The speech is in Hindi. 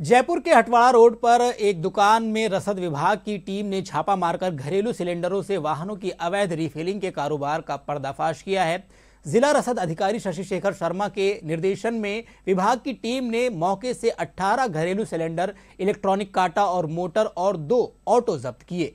जयपुर के हटवाड़ा रोड पर एक दुकान में रसद विभाग की टीम ने छापा मारकर घरेलू सिलेंडरों से वाहनों की अवैध रिफिलिंग के कारोबार का पर्दाफाश किया है जिला रसद अधिकारी शशि शेखर शर्मा के निर्देशन में विभाग की टीम ने मौके से 18 घरेलू सिलेंडर इलेक्ट्रॉनिक काटा और मोटर और दो ऑटो जब्त किए